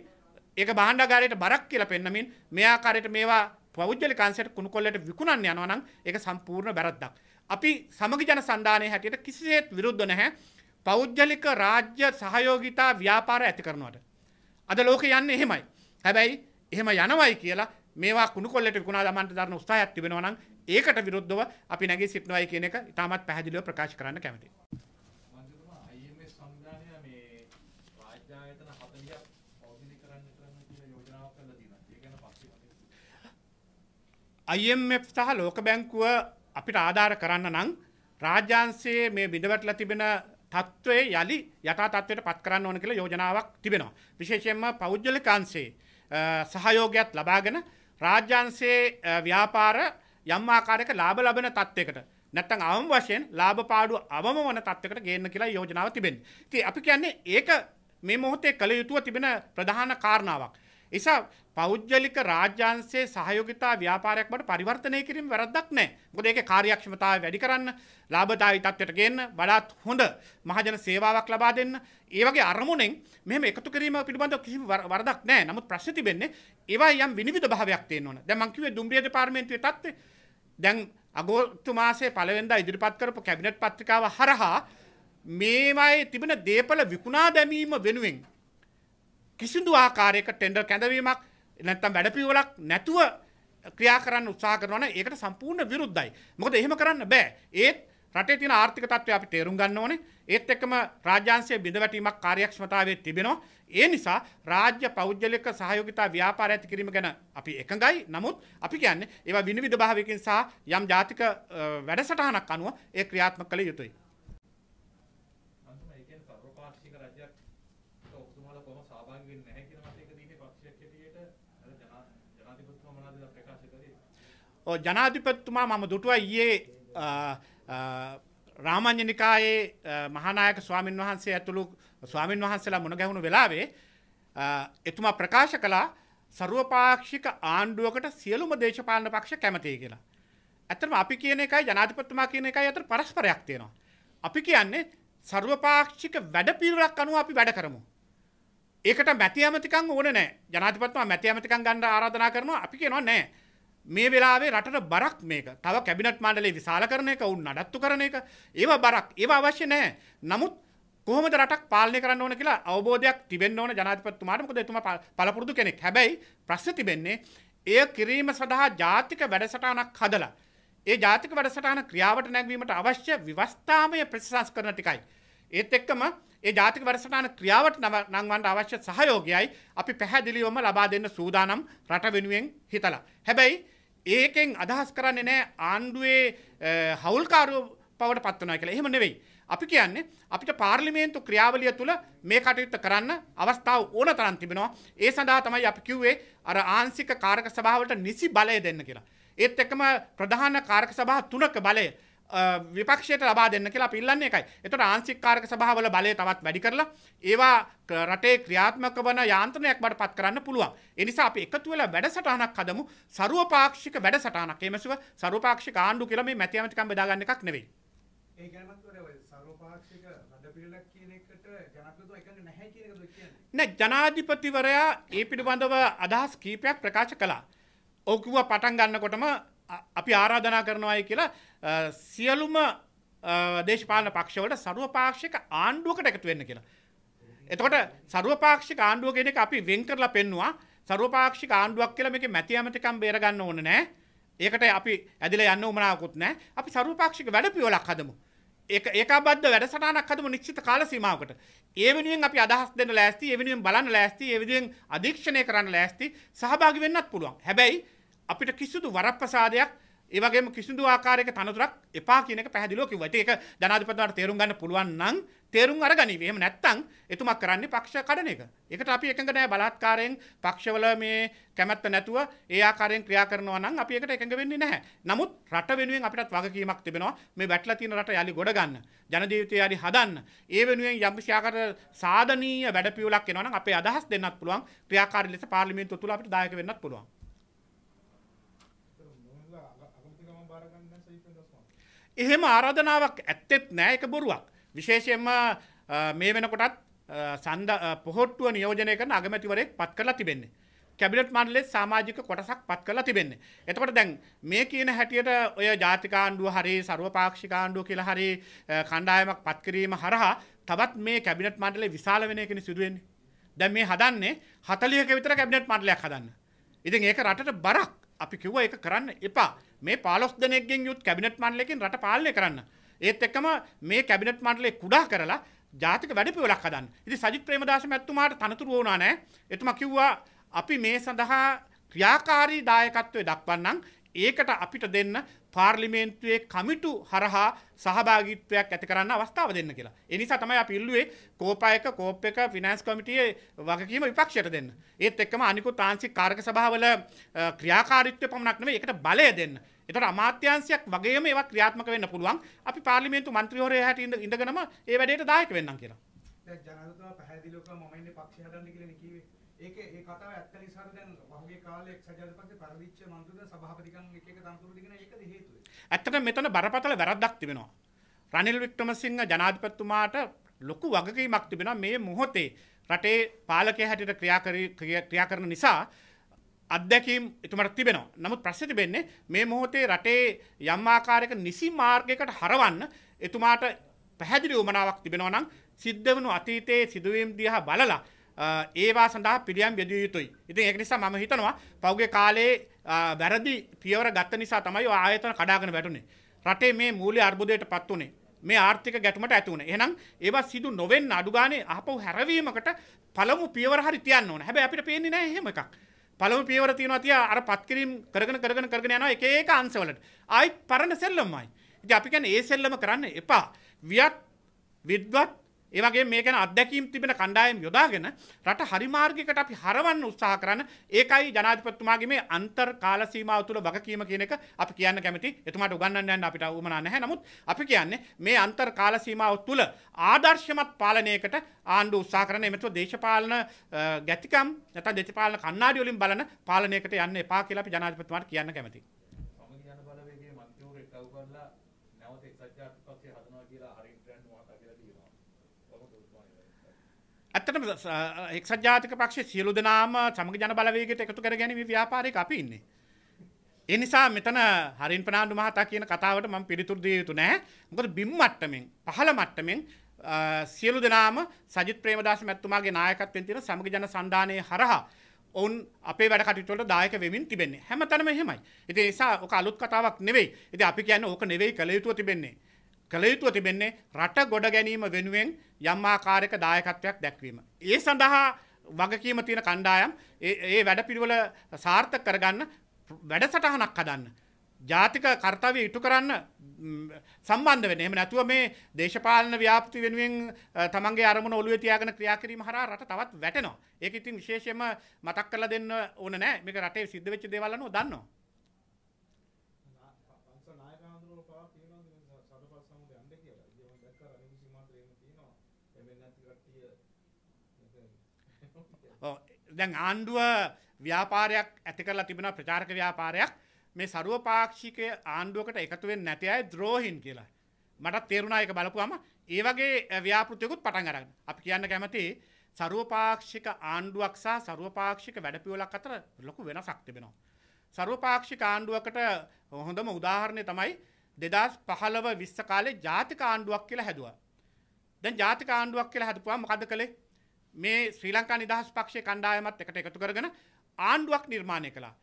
ඒක භාණ්ඩාගාරයට බරක් කියලා පෙන්නමින් මේ ආකාරයට මේවා පෞද්ගලික අංශයට කුණු කොල්ලට විකුණන්න යනවා නම් ඒක සම්පූර්ණ වැරද්දක්. අපි සමගි ජන සන්ධානයේ හැටියට කිසිසේත් විරුද්ධ නැහැ පෞද්ගලික රාජ්‍ය සහයෝගිතා ව්‍යාපාර ඇති කරනවට. අද ලෝකේ යන්නේ එහෙමයි. හැබැයි එහෙම යනවයි කියලා මේවා කුණු කොල්ලට විකුණා දමන්න දරන උත්සාහයක් තිබෙනවා නම් ඒකට විරුද්ධව අපි නැගී සිටිනවයි කියන එක ඉතාමත් පැහැදිලිව ප්‍රකාශ කරන්න කැමතියි. IMF සහ ලෝක බැංකුව අපිට ආධාර කරන්න නම් රාජ්‍යන්සේ මේ බිඳවැටලා තිබෙන තත්ත්වයේ යළි යථා තත්ත්වයට පත් කරන්න ඕන කියලා යෝජනාවක් තිබෙනවා. විශේෂයෙන්ම පෞද්ගලිකංශේ සහයෝගයක් ලබාගෙන රාජ්‍යන්සේ ව්‍යාපාර යම් ආකාරයක ලාභ ලබන තත්ත්වයකට නැත්තම් අවම වශයෙන් ලාභ පාඩු අවම වන තත්ත්වයකට ගේන්න කියලා යෝජනාව තිබෙනවා. ඉතින් අපි කියන්නේ ඒක මේ මොහොතේ කළ යුතුව තිබෙන ප්‍රධාන කාරණාවක්. එසා පෞද්ගලික රාජ්‍යන්සේ සහයෝගතා ව්‍යාපාරයක්ට පරිවර්තනය කිරීම වැරදක් නෑ මොද ඒක කාර්යක්ෂමතාව වැඩි කරන්න ලාභදායි තත්වයට ගන්න වඩාත් හොඳ මහජන සේවාවක් ලබා දෙන්න ඒවගේ අරමුණෙන් මෙම එකතු කිරීම පිළිබඳ කිසි වරදක් නෑ නමුත් ප්‍රශ්තිබෙන්නේ ඒවා යම් විනිවිධ භාවයක් තියෙනවන දැමංකිවේ දුම්රියද පාර්මේන්තුවේ තත්වේ දැන් අගෝතු මාසේ පළවෙන්ද ඉදිරිපත් කරපු කැබිනට් පත්‍රිකාව හරහා මේවායේ තිබෙන දේපල විකුණා දැමීම වෙනුවෙන් කිසිදු ආකාරයක ටෙන්ඩර් කැඳවීමක් නැත්තම් වැඩපියවලක් නැතුව ක්‍රියා කරන්න උත්සා කරන ඒකට සම්පූර්ණ විරුද්ධයි. මොකද එහෙම කරන්න බෑ. ඒත් රටේ තියෙන ආර්ථික තත්ත්වය අපි තේරුම් ගන්න ඕනේ. ඒත් එක්කම රාජ්‍යාංශයේ බිඳවැටීමක් කාර්යක්ෂමතාවයේ තිබෙනවා. ඒ නිසා රාජ්‍ය පෞද්ගලික සහයෝගිතා ව්‍යාපාර ඇති කිරීම ගැන අපි එකඟයි. නමුත් අපි කියන්නේ ඒවා විනිවිද භාවයකින් සහ යම් ජාතික වැඩසටහනක් අනුව ඒ ක්‍රියාත්මක කළ යුතුයි. ජනාධිපත්තුමා මම දුටුව ඊයේ රාමං්ජනිකායේ මහනායක ස්වාමීන් වහන්සේ ඇතුළු ස්වාමීන් වහන්සේලා මුණ ගැහුණු වෙලාවේ එතුමා ප්‍රකාශ කලා සරුවපාක්ෂික ආණ්ඩුවකට සියලුම දේශපාලන පක්ෂ කැමතිය කියලා. ඇතරම අපි කියන එකයි ජනාධිපත්තුමා කියන එකයි ඇතර පරස්පරයක් තියෙනවා. අපි කියන්නේ සර්වපාක්ෂික වැඩපිළිවෙලක් අනුව අපි වැඩ කරමු. ඒකට මැති ඇමතිකම් ඕනේ නැහැ. ජනාධිපතිතුමා මැති ඇමතිකම් ගන්න ආරාධනා කරනවා අපි කියනවා නැහැ. මේ වෙලාවේ රටට බරක් මේක තව කැබිනට් මණ්ඩලේ විශාල කරන එක උන් නඩත්තු කරන එක ඒව බරක් ඒව අවශ්‍ය නැහැ. නමුත් කොහොමද රටක් පාලනය කරන්න ඕන කියලා අවබෝධයක් තිබෙන්න ඕන ජනාධිපතිතුමාට මොකද එතුමා පළපුරුදු කෙනෙක්. හැබැයි ප්‍රශ්නේ තිබෙන්නේ එය කිරීම සඳහා ජාතික වැඩසටහනක් හදලා ඒ ජාතික වැඩසටහන ක්‍රියාවට නැගවීමට අවශ්‍ය විවස්ථාමය ප්‍රතිසංස්කරණ ටිකයි. ඒත් එක්කම ඒ ජාතික වැඩසටාන ක්‍රියාවට නංවන්ට අවශ්‍ය සහයෝගයයි අපි පැහැදිලිවම ලබා දෙන්න සූදානම් රට වෙනුවෙන් හිතලා. හැබැයි ඒකෙන් අදහස් කරන්නේ නෑ ආණ්ඩුවේ හවුල්කාරු පවට පත්වනා කියලා එහෙම නෙවෙයි. අපි කියන්නේ අපිට පාර්ලිමේන්තු ක්‍රියාවලිය තුළ මේ කටයුත්ත කරන්න අවස්ථාව ඕන තරන් තිබෙනවා ඒ සඳහා තමයි අපි කිව්වේ අර ආන්සික කාරක සභාවට නිසි බලය දෙන්න කියලා. ඒත් එකම ප්‍රධාන කාරක සභා තුනක බලය විපක්ෂයට ලබා දෙන්න කියලා පිල්ලන්න එකයි. එතකොට ආංශික කාරක සභාවල බලය තවත් වැඩි කරලා ඒවා රටේ ක්‍රියාත්මක වන යාන්ත්‍රණයක් බවට පත් කරන්න පුළුවන්. ඒ නිසා අපි එකතු වෙලා වැඩසටහනක් හදමු. ਸਰවපාක්ෂික වැඩසටහනක්. එමෙසුව ਸਰවපාක්ෂික ආණ්ඩු කියලා මේ මැති ඇමතිකම් බෙදා ගන්න එකක් නෙවෙයි. ඒ ගැනමත් ඔය ਸਰවපාක්ෂික රට පිළිලක් කියන එකට ජනප්‍රියත්වය එකඟ නැහැ කියන එකද කියන්නේ? නෑ ජනාධිපතිවරයා ඒ පිළිබඳව අදහස් කීපයක් ප්‍රකාශ කළා. ඔව් කිව්වා පටන් ගන්නකොටම අපි ආරාධනා කරනවායි කියලා සියලුම දේශපාලන පක්ෂවලට සරුවපාක්ෂික ආණ්ඩුවකට එකතු වෙන්න කියලා. එතකොට සරුවපාක්ෂික ආණ්ඩුව කෙනෙක් අපි වෙන් කරලා පෙන්වා සරුවපාක්ෂික ආණ්ඩුවක් කියලා මේක මැති ඇමතිකම් බේරගන්න ඕන නෑ. ඒකට අපි ඇදිලා යන්න උමනාවකුත් නෑ. අපි සරුවපාක්ෂික වැඩපිළිවෙලක් හදමු. ඒක ඒකාබද්ධ වැඩසටහනක් හදමු නිශ්චිත කාල සීමාවකට. ඒ වෙනුවෙන් අපි අදහස් දෙන්න ලෑස්ති, ඒ වෙනුවෙන් බලන්න ලෑස්ති, ඒ විදිහෙන් අධීක්ෂණය කරන්න ලෑස්ති, සහභාගී වෙන්නත් පුළුවන්. හැබැයි අපිට කිසිදු වරප්‍රසාදයක් ඒවගේ කිසිදු ආකාරයක තනතුරක් එපා කියනක පැහදිලෝ කිව්වට ඒක ජනාධිපතිවරට තේරුම් ගන්න පුළුවන් නම් තේරුම් අරගනි. එහෙම නැත්නම් එතුමා කරන්නේ පක්ෂ කඩන එක. ඒකට අපි එකඟ නැහැ බලාත්කාරයෙන් පක්ෂවල මේ කැමැත්ත නැතුව ඒ ආකාරයෙන් ක්‍රියා කරනවා නම් අපි ඒකට එකඟ වෙන්නේ නැහැ. නමුත් රට වෙනුවෙන් අපිටත් වගකීමක් තිබෙනවා මේ වැටලා තියෙන රට යලි ගොඩ ගන්න. ජන ජීවිතය යලි හදන්න. ඒ වෙනුවෙන් යම් ශාකට සාධනීය වැඩපිළිවෙලක් එනවා නම් අපේ අදහස් දෙන්නත් පුළුවන්. ක්‍රියාකාරී ලෙස පාර්ලිමේන්තුව තුළ අපිට දායක වෙන්නත් පුළුවන්. එහෙම ආරාධනාවක් ඇත්තෙත් නෑ එක බොරුවක්. විශේෂයෙන්ම මේ වෙනකොටත් සන්ද පොහොට්ටුව නියෝජනය කරන අගමැතිවරයෙක් පත් කරලා තිබෙන්නේ. කැබිනට් මණ්ඩලෙත් සමාජික කොටසක් පත් කරලා තිබෙන්නේ. එතකොට දැන් මේ කියන හැටියට ඔය ජාතික ආණ්ඩුව හරි ਸਰවපාක්ෂික ආණ්ඩුව කියලා හරි කණ්ඩායමක් පත් කිරීම හරහා තවත් මේ කැබිනට් මණ්ඩලේ විශාල වෙන එකනේ සිදු වෙන්නේ. දැන් මේ හදන්නේ 40ක විතර කැබිනට් මණ්ඩලයක් හදන්න. ඉතින් ඒක රටට බරක්. අපි කිව්ව එක කරන්න එපා මේ පාලොස් දෙනෙක්ගෙන් යුත් කැබිනට් මණ්ඩලකින් රට පාලනය කරන්න. ඒත් එක්කම මේ කැබිනට් මණ්ඩලේ කුඩා කරලා ජාතික වැඩපිළිවෙලක් හදන්න. ඉතින් සජිත් ප්‍රේමදාස මැතිතුමාට තනතුරු වුණා නෑ. එතුමා කිව්වා අපි මේ සඳහා ක්‍රියාකාරී දායකත්වයේ දක්වන්නම්. ඒකට අපිට දෙන්න පාර්ලිමේන්තුවේ කමිටු හරහා සහභාගිත්වයක් ඇති කරන්න අවස්ථාව දෙන්න කියලා. එනිසා තමයි අපි ඉල්ලුවේ කෝපායක කෝප් එක ෆිනෑන්ස් කමිටියේ වගකීම විපක්ෂයට දෙන්න. ඒත් එක්කම අනිකුත් ආංශික කාර්ක සභාවල ක්‍රියාකාරීත්වය පමණක් නෙමෙයි ඒකට බලය දෙන්න. එතට අමාත්‍යංශයක් වගේම ඒවා ක්‍රියාත්මක වෙන්න පුළුවන්. අපි පාර්ලිමේන්තු මන්ත්‍රීවරයා හැටියට ඉඳගෙනම ඒ වැඩේට දායක වෙන්නම් කියලා. දැන් ජනාධිපතිතුමා පැහැදිලිවම මම ඉන්නේ පක්ෂ හදන්න කියලා නේ කිව්වේ. ඒකේ ඒ කතාව ඇත්ත නිසාද දැන් වහුගේ කාලේ එක්සජාත පස්සේ පරිවිච්ඡ මන්ත්‍රීද සභාපතිකම් එක එක තනතුරු දෙගෙන ඒකද හේතුව. ඇත්තටම මෙතන බරපතල වැරද්දක් තිබෙනවා. රනිල් වික්‍රමසිංහ ජනාධිපතිතුමාට ලොකු වගකීමක් තිබෙනවා මේ මොහොතේ රටේ පාලකයා හැටියට ක්‍රියා කරන නිසා අත්දැකීම් එතුමට තිබෙනවා. නමුත් ප්‍රශ්නේ තිබෙන්නේ මේ මොහොතේ රටේ යම් ආකාරයක නිසි මාර්ගයකට හරවන්න එතුමාට පැහැදිලි උමනාවක් තිබෙනවා නම් සිද්ධ වුණු අතීතයේ සිදුවීම් දිහා බලලා ඒවා සඳහා පිළියම් යෙදිය යුතුයි. ඉතින් ඒක නිසා මම හිතනවා පෞගේ කාලේ වැරදි පියවර ගත්ත නිසා තමයි ආයතන කඩාගෙන වැටුනේ. රටේ මේ මූල්‍ය අර්බුදයට පත් උනේ. මේ ආර්ථික ගැටුමට ඇති උනේ. එහෙනම් ඒවා සිදු නොවෙන්න අඩු ගානේ අහපව් හැරවීමකට පළමු පියවර හරි තියන්න ඕනේ. හැබැයි අපිට පේන්නේ නැහැ එහෙම එකක්. පළමු පියවර තියනවා තියා අර පත්කිරීම කරගෙන කරගෙන කරගෙන යනවා එක එක අංශවලට. ආයිත් පරණ සෙල්ලමයි. ඉතින් අපි කියන්නේ ඒ සෙල්ලම කරන්න එපා. වියත් විද්වත් ඒවගේ මේකන අදැකීම් තිබෙන කණ්ඩායම් යොදාගෙන රට හරිමාර්ගිකට අපි හරවන්න උත්සාහ කරන්න ඒකයි ජනාධපත්තුමාගේ මේ අන්තර් කාලසීමාව තුළ වගකීම කියනක අපි කියන්න කැමති එතුමට උගන්නන්න අපිට උමනා නැහැ නමුත් අපි කියන්නේ මේ අන්තර් කාලසීමාව තුළ ආදර්ශමත් පාලනයකට ආණ්ඩු උත්සා කරන එමතුව දේශපාලන ගැතිකම් නැත දෙතිපාලන කන්නාඩියවලින් බලන පාලනයකට යන්න එපා කියලා අපි ජනාධපතුමාට කියන්න කැමති. ඇත්තට එක්සත් ජාතික පක්ෂ සියලු දෙනාම සමග ජන බලවේගයට එකතු කර ගැනීම ව්‍යාපාරයක අපි ඉන්නේ. ඒ නිසා මෙතන හරින් ප්‍රනාන්දු මහතා කියන කතාවට මම පිළිතුරු දෙය යුතු නැහැ. මොකද බිම් මට්ටමින් පහළ මට්ටමින් සියලු දෙනාම සජිත් ප්‍රේමදාස මැතිතුමාගේ නායකත්වයෙන් තියෙන සමග ජන සංධානයේ හරහා ඔවුන් අපේ වැඩ කටයුතුවලට දායක වෙමින් තිබෙන්නේ. හැමතැනම එහෙමයි. ඉතින් ඒ නිසා ඔක අලුත් කතාවක් නෙවෙයි. ඉතින් අපි කියන්නේ ඕක නෙවෙයි කළ යුතුව තිබෙන්නේ. කළ යුතුව තිබෙන්නේ රට ගොඩ ගැනීම වෙනුවෙන් යම් ආකාරයක දායකත්වයක් දැක්වීම. ඒ සඳහා වගකීම තියෙන කණ්ඩායම් ඒ වැඩපිළිවෙල සාර්ථක කරගන්න වැඩසටහනක් හදන්න. ජාතික කර්තව්‍ය ඉටු කරන්න සම්බන්ධ වෙන. එහෙම නැතුව මේ දේශපාලන ව්‍යාපෘති වෙනුවෙන් තමන්ගේ අරමුණ ඔළුවේ තියාගෙන ක්‍රියා කිරීම හරහා රට තවත් වැටෙනවා. ඒක ඉතින් විශේෂයෙන්ම මතක් කරලා දෙන්න ඕන නෑ. මේක රටේ සිද්ධ වෙච්ච දේවල් අනුව දන්නවා. දැන් ආණ්ඩුව ව්‍යාපාරයක් ඇති කරලා තිබෙන ප්‍රචාරක ව්‍යාපාරයක් මේ සරුව පාක්ෂික ආණ්ඩුවකට එකතුවෙන් නැති අය ද්‍රෝහින් කියලා මටත් තේරුණා එක බලපුවම ඒ වගේ ව්‍යාපෘතියකුත් පටන් අරගෙන අපි කියන්න කැමති සරුවපාක්ෂික ආණ්ඩුවක් සහ සරුවපාක්ෂික වැඩපියවලක් අතර ලොකු වෙනසක් තිබෙනවා. සරුවපාක්ෂික ආණ්ඩුවකට හොඳම උදාහරණය තමයි දෙදස් පහළව විස්ස කාලේ ජාතික ආණ්ඩුවක් කියලා හැදුවා. දැන් ජාතික ආණ්ඩුවක් කියලා හැදපුවා මොකද කළේ? මේ ශ්‍රී ලංකා නිදහස් පක්ෂය කණ්ඩායමත් එකට එකතු කරගෙන ආණ්ඩුවක් නිර්මාණය කළා.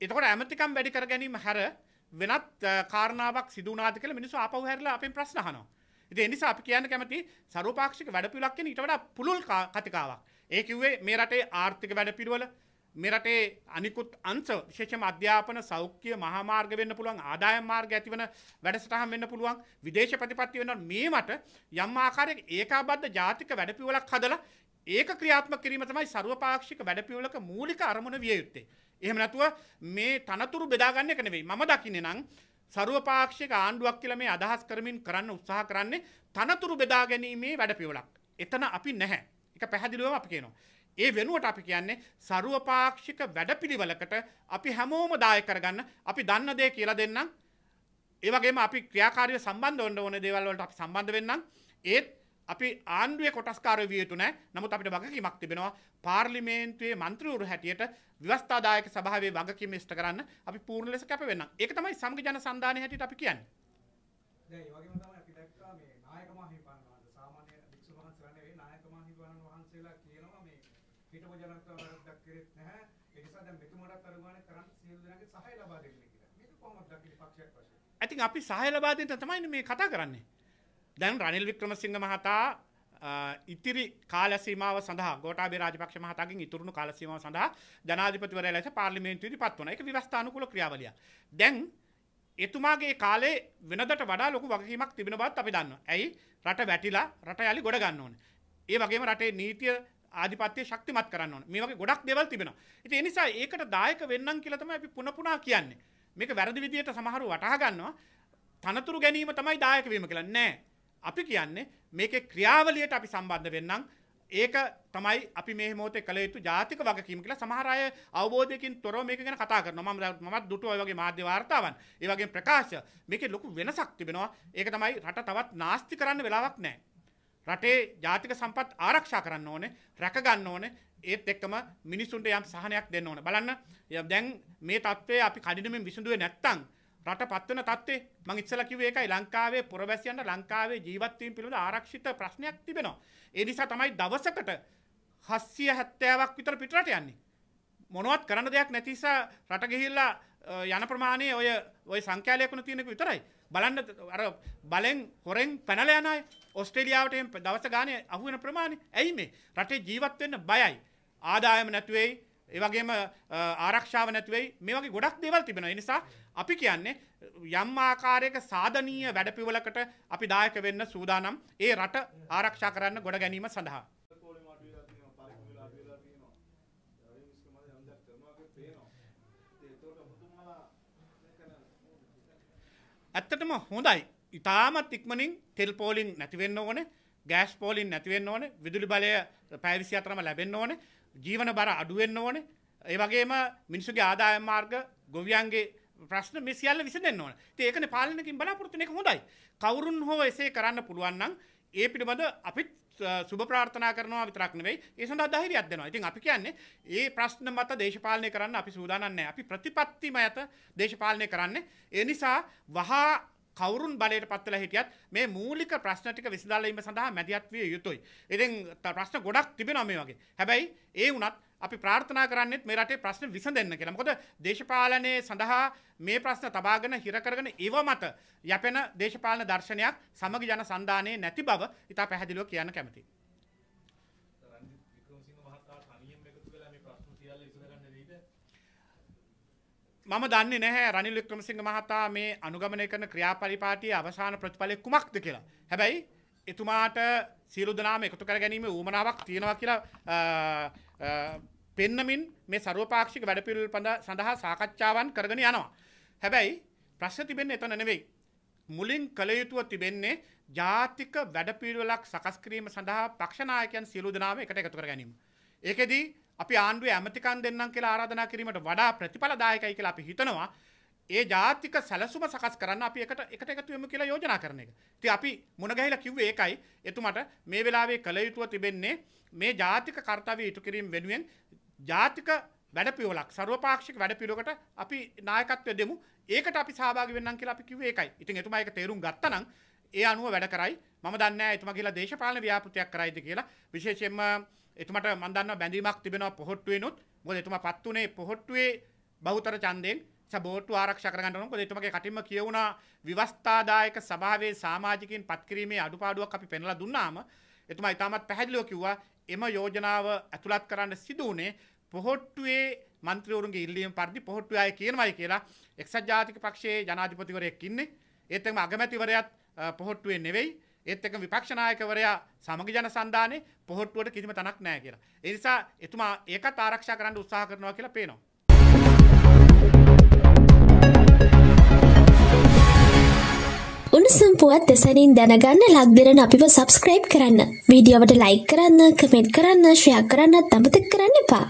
එතකොට ඇමතිකම් වැඩි කර ගැනීම හැර වෙනත් කාරණාවක් සිදුනාද කියලා මිනිස්සු ආපහු හැරිලා අපෙන් ප්‍රශ්න අහනවා. ඉතින් ඒ නිසා අපි කියන්න කැමති සර්වපාක්ෂික වැඩපිළිවෙලක් කියන ඊට වඩා පුළුල් කතිකාවක්. ඒ කිව්වේ මේ රටේ ආර්ථික වැඩපිළිවෙල මේ රටේ අනිකුත් අංශ විශේෂම අධ්‍යාපන සෞඛ්‍ය මහාමාර්ග වෙන්න පුළුවන් ආදායම් මාර්ග ඇතිවන වැඩසටහන් වෙන්න පුළුවන් විදේශ ප්‍රතිපත්ති වෙනවා මේ මට යම් ආකාරයක ඒකාබද්ධ ජාතික වැඩපිළිවෙලක් හදලා ඒක ක්‍රියාත්ම කිරීම තමයි සරුවපාක්ෂික වැඩපියවලක මූලික අරමුණ විය යුත්තේ. එහෙම නැතුව මේ තනතුරු බෙදාගන්න එක නෙවෙයි. මම දකින්නේ නම් සරුවපාක්ෂික ආණ්ඩුවක් කියලා මේ අදහස් කරමින් කරන්න උත්සාහ කරන්නේ තනතුරු බෙදා ගැනීමේ වැඩපියවලක්. එතන අපි නැහැ. ඒක පැහැදිලිවම අපි කියනවා. ඒ වෙනුවට අපි කියන්නේ සරුවපාක්ෂික වැඩපිළිවෙලකට අපි හැමෝම දාය කරගන්න අපි දන්න දේ කියලා දෙන්නම්. ඒ වගේම අපි ක්‍රියාකාරීව සම්බන්ධ වෙන්න ඕනේ දේවල් වලට අපි සම්බන්ධ වෙන්නම්. ඒත් අපි ආණ්ඩුවේ කොටස්කාරය විය යුතු නැහැ. නමුත් අපිට වගකීමක් තිබෙනවා පාර්ලිමේන්තුවේ මන්ත්‍රීවරු හැටියට ව්‍යවස්ථාදායක සභාවේ වගකීම ඉෂ්ට කරන්න අපි පූර්ණ ලෙස කැප වෙන්නම්. ඒක තමයි සමග ජන සන්ධානයේ හැටියට අපි කියන්නේ. දැන් ඒ වගේම තමයි අපි දැක්කා මේ නායක මහින්පාලන වහන්සේ සාමාන්‍ය වික්ෂු මහන්සලා නෙවෙයි නායක මහින්පාලන වහන්සේලා කියනවා මේ හිටපු ජනතාව වැරද්දක් කරෙත් නැහැ. ඒ නිසා දැන් මෙතුමාටත් අර ගානේ කරන්න සියලු දෙනාගේ සහාය ලබා දෙන්න කියලා. මේක කොහොමද දකින්නේ පක්ෂයක් වශයෙන්? ඉතින් අපි සහාය ලබා දෙන්න තමයි මේ කතා කරන්නේ. දැන් රනිල් වික්‍රමසිංහ මහතා ඉතිරි කාලසීමාව සඳහා ගෝටාබේ රාජපක්ෂ මහතාගෙන් ඉතුරුණු කාලසීමාව සඳහා ජනාධිපතිවරයා ලෙස පාර්ලිමේන්තුවේදී පත් වුණා. ඒක ව්‍යවස්ථානුකූල ක්‍රියාවලියක්. දැන් එතුමාගේ කාලේ වෙනදට වඩා ලොකු වගකීමක් තිබෙන බවත් අපි දන්නවා. ඇයි? රට වැටිලා රට යාලි ගොඩ ගන්න ඕනේ. ඒ වගේම රටේ නීතිය ආධිපත්‍ය ශක්තිමත් කරන්න ඕනේ. මේ වගේ ගොඩක් දේවල් තිබෙනවා. ඉතින් ඒ නිසා ඒකට දායක වෙන්නම් කියලා තමයි අපි පුන පුනා කියන්නේ. මේක වැරදි විදියට සමහරව වටහා ගන්නවා. තනතුරු ගැනීම තමයි දායක වීම කියලා. නෑ. අපි කියන්නේ මේක ක්‍රියාවලියට අපි සම්බන්ධ වෙන්නම් ඒක තමයි අපි මේ මොහොතේ කළ යුතු ජාතික වගකීම කියලා සමහර අය අවබෝධයකින් තොරව මේක ගැන කතා කරනවා මම මමත් දුටුවා ඒ වගේ මාධ්‍ය වාර්තාවන් ඒ වගේ ප්‍රකාශ මේකේ ලොකු වෙනසක් තිබෙනවා ඒක තමයි රට තවත් නාස්ති කරන්න වෙලාවක් නැහැ රටේ ජාතික සම්පත් ආරක්ෂා කරන්න ඕනේ රැක ගන්න ඕනේ ඒත් එක්කම මිනිසුන්ට යම් සහනයක් දෙන්න ඕනේ බලන්න දැන් මේ தත්ත්වය අපි කඩිනමින් විසඳුවේ නැත්තම් රට පත්වන තත්ත්වේ මං ඉස්සලා කිව්වේ ඒකයි ලංකාවේ පුරවැසියන්ට ලංකාවේ ජීවත් වීම පිළිබඳ ආරක්ෂිත ප්‍රශ්නයක් තිබෙනවා. ඒ නිසා තමයි දවසකට 770ක් විතර පිටරට යන්නේ. මොනවත් කරන්න දෙයක් නැති නිසා රට ගිහිල්ලා යන ප්‍රමාණය ඔය ඔය සංඛ්‍යාලයක්න තියෙනක විතරයි. බලන්න අර බලෙන් හොරෙන් පැනලා යන අය ඔස්ට්‍රේලියාවට එම් දවස ගානේ අහු වෙන ප්‍රමාණය. ඇයි මේ? රටේ ජීවත් වෙන්න බයයි. ආදායම නැතුවේයි ඒවගේම ආරක්ෂාව නැතිවයි මේ වගේ ගොඩක් දේවල් තිබෙන නිසා අපි කියන්නේ යම් ආකාරයක සාධනීය වැඩපිවලකට අපි දායක වෙන්න සූදානම් ඒ රට ආරක්ෂා කරන්න ගොඩ ගැනීම සඳහා. ඇත්තටම හොඳයි ඉතාමත් ඉක්මනින් තෙල් පෝලින් නැතිවෙන්න ඕන ගෑස් පෝලින් නැතිවෙන්න ඕන විදුලි බලය පැවිසි අතරම ලැබෙන්න ඕනේ ජීවන බර අඩුවෙන්න්න ඕන ඒවගේම මිනිසුගේ ආදාය මාර්ග ගොවියන්ගේ ප්‍රශ්න මෙසිියල්ල විසඳන්න ඕන ඒකන පාලනකින් බලාපොරත්තුනෙක හොඳයි කවුරුන් හෝ එසේ කරන්න පුළුවන්නම් ඒ පිළිබඳ අපිත් සුබ ප්‍රාර්ථනා කරනවා විතරක්නවෙයි ඒසඳ අදහිර අදනවා ඉතින් අපි කියන්නේ ඒ ප්‍රශ්න මත දේශපාලනය කරන්න අපි සූදානන්න අපි ප්‍රතිපත්තිම ඇත දේශපාලනය කරන්න ඒ නිසා වහා කවරුන් බලයට පත්වල හිටියත් මේ මූලික ප්‍රශ්නටික විසිදාලීම සඳහා මැදිත්විය යුතුයි. එතින් ප්‍රශ්න ගොඩක් තිබෙන මේ වගේ. හැබැයි ඒ වනත් අපි ප්‍රාර්ථනා කරන්නෙත් මේ රටේ ප්‍රශ්න විස දෙන්න කියලා. මොකද දේශපාලනයේ සඳහා මේ ප්‍රශ්න තබාගෙන හිර කරගෙන ඒව මත යැපෙන දේශපාලන දර්ශනයක් සමග ජන සන්ධානයේ නැති බව ඉතා පැහැදිලිව කියන්න කැමතියි. මම දන්නේ නැහැ රනිල් වික්‍රමසිංහ මහතා මේ අනුගමනය කරන ක්‍රියාපරිපාටියේ අවසාන ප්‍රතිඵලය කුමක්ද කියලා. හැබැයි එතුමාට සියලු දෙනාම එකතු කර ගැනීම ඌමනාවක් තියෙනවා කියලා පෙන්නමින් මේ ਸਰවපාක්ෂික වැඩපිළිවෙළ සඳහා සාකච්ඡාවන් කරගෙන යනවා. හැබැයි ප්‍රශ්න තිබෙන්නේ එතන නෙවෙයි. මුලින් කළ යුතුව තිබෙන්නේ ජාතික වැඩපිළිවෙලක් සකස් කිරීම සඳහා පක්ෂ නායකයන් සියලු දෙනාම එකට එකතු කර ගැනීම. ඒකෙදී අපි ආණ්ඩුව ඇමතිකන් දෙන්නම් කියලා ආරාධනා කිරීමට වඩා ප්‍රතිඵලදායකයි කියලා අපි හිතනවා ඒ ජාතික සැලසුම සකස් කරන්න අපි එකට එකට එකතුවෙමු කියලා යෝජනා කරන එක. ඉතින් අපි මුණගැහිලා කිව්වේ ඒකයි. එතුමට මේ වෙලාවේ කළ යුතුව තිබෙන්නේ මේ ජාතික කාර්යය ඉටු කිරීම වෙනුවෙන් ජාතික වැඩපිළිවෙලක් ਸਰවපාක්ෂික වැඩපිළිවෙලකට අපි නායකත්වය දෙමු. ඒකට අපි සහභාගී වෙන්නම් කියලා අපි කිව්වේ ඒකයි. ඉතින් එතුමා ඒක තේරුම් ගත්තා නම් ඒ අනුව වැඩ කරයි. මම දන්නේ නැහැ එතුමා කියලා දේශපාලන ව්‍යාපෘතියක් කරයිද කියලා. විශේෂයෙන්ම එතුමට මන් දන්නවා බැඳීමක් තිබෙනවා පොහොට්ටුවෙනුත්. මොකද එතුමා පත් උනේ පොහොට්ටුවේ බහුතර ඡන්දයෙන් සබෝට්ටු ආරක්ෂා කරගන්න ඕන. මොකද එතුමගේ කටින්ම කියවුණා විවස්ථාදායක සභාවේ සමාජිකින් පත්කිරීමේ අඩුපාඩුවක් අපි පෙන්ලා දුන්නාම එතුමා ඉතාමත් පැහැදිලිව කිව්වා එම යෝජනාව ඇතුළත් කරන්න සිදු වුණේ පොහොට්ටුවේ මන්ත්‍රවරුන්ගේ ඉල්ලීම පරිදි පොහොට්ටුවේ අය කියනවායි කියලා එක්සත් ජාතික පක්ෂයේ ජනාධිපතිවරයෙක් ඉන්නේ. ඒත් එක්කම අගමැතිවරයාත් පොහොට්ටුවේ නෙවෙයි. ඒත් එක විපක්ෂනායකවරයා සමග ජන සන්ධානයේ පොහොට්ටුවට කිසිම තනක් නෑ කියලා. ඒ නිසා එතුමා ඒකත් ආරක්ෂා කරන්න උත්සාහ කරනවා කියලා පේනවා. උණුසුම් පුවත් දෙසැනින් දැනගන්න ලක්දරන අපිව සබස්ක්‍රයිබ් කරන්න. වීඩියෝවට ලයි කරන්න කමෙන්ට් කරන්න ශ්‍රයක් කරන්නත් අමතක කරන්න එපා.